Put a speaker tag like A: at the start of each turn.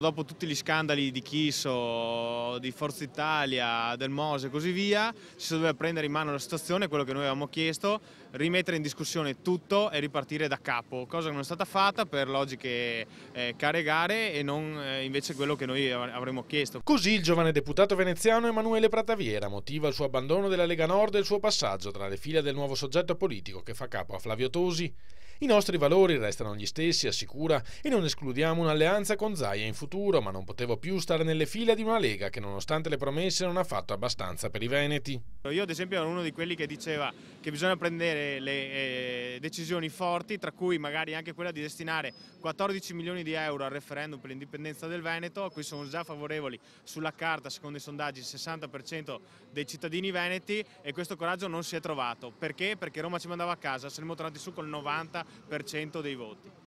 A: Dopo tutti gli scandali di Chiso, di Forza Italia, del Mose e così via, si doveva prendere in mano la situazione, quello che noi avevamo chiesto, rimettere in discussione tutto e ripartire da capo, cosa che non è stata fatta per logiche eh, care gare e non eh, invece quello che noi avremmo chiesto.
B: Così il giovane deputato veneziano Emanuele Prataviera motiva il suo abbandono della Lega Nord e il suo passaggio tra le file del nuovo soggetto politico che fa capo a Flavio Tosi. I nostri valori restano gli stessi, assicura, e non escludiamo un'alleanza con Zaia in futuro futuro, ma non potevo più stare nelle file di una Lega che nonostante le promesse non ha fatto abbastanza per i Veneti.
A: Io ad esempio ero uno di quelli che diceva che bisogna prendere le eh, decisioni forti, tra cui magari anche quella di destinare 14 milioni di euro al referendum per l'indipendenza del Veneto, a cui sono già favorevoli sulla carta, secondo i sondaggi, il 60% dei cittadini veneti e questo coraggio non si è trovato. Perché? Perché Roma ci mandava a casa, saremmo tornati su col 90% dei voti.